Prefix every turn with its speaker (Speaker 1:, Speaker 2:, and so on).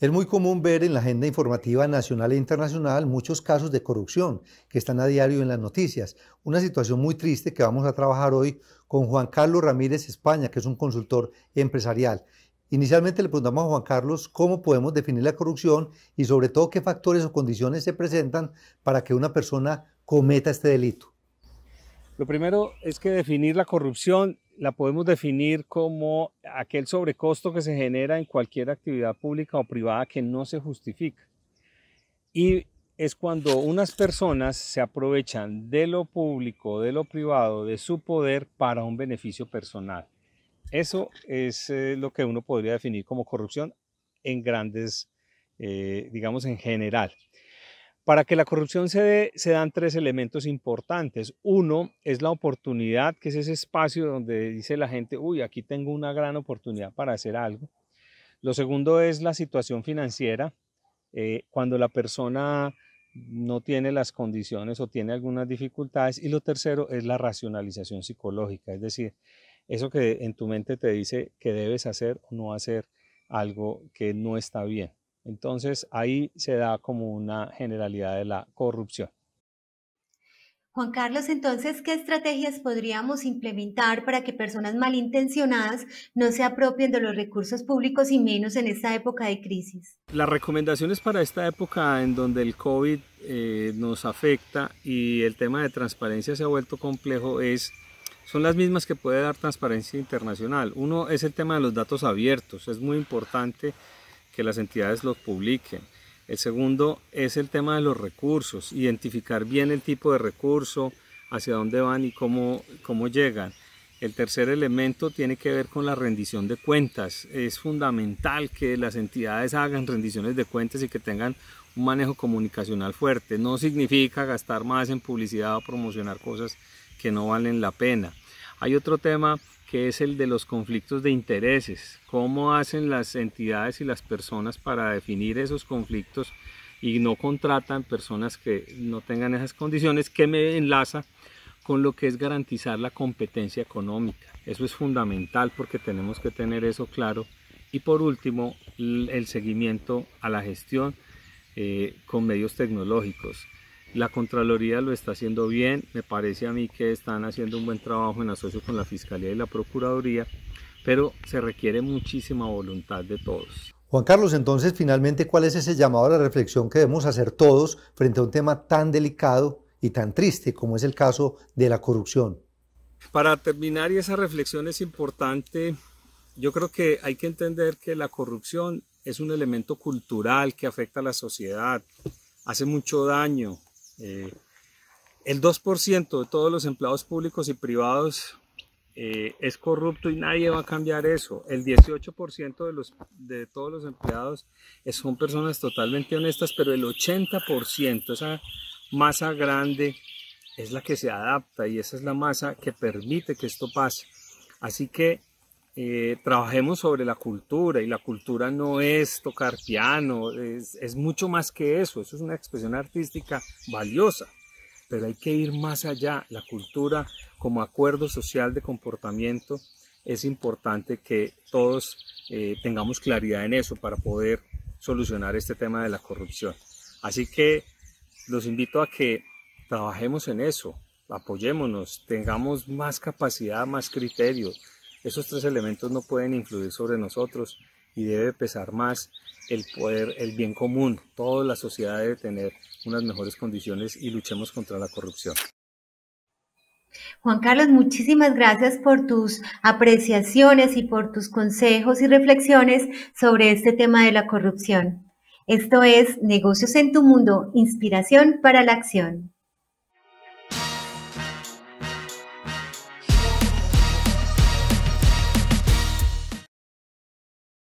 Speaker 1: Es muy común ver en la agenda informativa nacional e internacional muchos casos de corrupción que están a diario en las noticias. Una situación muy triste que vamos a trabajar hoy con Juan Carlos Ramírez España, que es un consultor empresarial. Inicialmente le preguntamos a Juan Carlos cómo podemos definir la corrupción y sobre todo qué factores o condiciones se presentan para que una persona cometa este delito.
Speaker 2: Lo primero es que definir la corrupción la podemos definir como aquel sobrecosto que se genera en cualquier actividad pública o privada que no se justifica. Y es cuando unas personas se aprovechan de lo público, de lo privado, de su poder para un beneficio personal. Eso es eh, lo que uno podría definir como corrupción en grandes, eh, digamos en general. Para que la corrupción se dé, se dan tres elementos importantes. Uno es la oportunidad, que es ese espacio donde dice la gente, uy, aquí tengo una gran oportunidad para hacer algo. Lo segundo es la situación financiera, eh, cuando la persona no tiene las condiciones o tiene algunas dificultades. Y lo tercero es la racionalización psicológica, es decir, eso que en tu mente te dice que debes hacer o no hacer algo que no está bien. Entonces ahí se da como una generalidad de la corrupción.
Speaker 3: Juan Carlos, entonces, ¿qué estrategias podríamos implementar para que personas malintencionadas no se apropien de los recursos públicos y menos en esta época de crisis?
Speaker 2: Las recomendaciones para esta época en donde el COVID eh, nos afecta y el tema de transparencia se ha vuelto complejo es, son las mismas que puede dar Transparencia Internacional. Uno es el tema de los datos abiertos, es muy importante que las entidades los publiquen. El segundo es el tema de los recursos, identificar bien el tipo de recurso, hacia dónde van y cómo, cómo llegan. El tercer elemento tiene que ver con la rendición de cuentas. Es fundamental que las entidades hagan rendiciones de cuentas y que tengan un manejo comunicacional fuerte. No significa gastar más en publicidad o promocionar cosas que no valen la pena. Hay otro tema que es el de los conflictos de intereses. ¿Cómo hacen las entidades y las personas para definir esos conflictos y no contratan personas que no tengan esas condiciones? Que me enlaza con lo que es garantizar la competencia económica. Eso es fundamental porque tenemos que tener eso claro. Y por último, el seguimiento a la gestión eh, con medios tecnológicos. La Contraloría lo está haciendo bien, me parece a mí que están haciendo un buen trabajo en asocio con la Fiscalía y la Procuraduría, pero se requiere muchísima voluntad de todos.
Speaker 1: Juan Carlos, entonces finalmente, ¿cuál es ese llamado a la reflexión que debemos hacer todos frente a un tema tan delicado y tan triste como es el caso de la corrupción?
Speaker 2: Para terminar, y esa reflexión es importante, yo creo que hay que entender que la corrupción es un elemento cultural que afecta a la sociedad, hace mucho daño, eh, el 2% de todos los empleados públicos y privados eh, es corrupto y nadie va a cambiar eso. El 18% de, los, de todos los empleados son personas totalmente honestas, pero el 80%, esa masa grande, es la que se adapta y esa es la masa que permite que esto pase. Así que eh, trabajemos sobre la cultura y la cultura no es tocar piano, es, mucho más que eso, eso es una expresión artística valiosa, pero hay que ir más allá, la cultura como acuerdo social de comportamiento es importante que todos eh, tengamos claridad en eso para poder solucionar este tema de la corrupción. Así que los invito a que trabajemos en eso, apoyémonos, tengamos más capacidad, más criterio, esos tres elementos no pueden influir sobre nosotros y debe pesar más el poder, el bien común. Toda la sociedad debe tener unas mejores condiciones y luchemos contra la corrupción.
Speaker 3: Juan Carlos, muchísimas gracias por tus apreciaciones y por tus consejos y reflexiones sobre este tema de la corrupción. Esto es Negocios en tu Mundo, Inspiración para la Acción.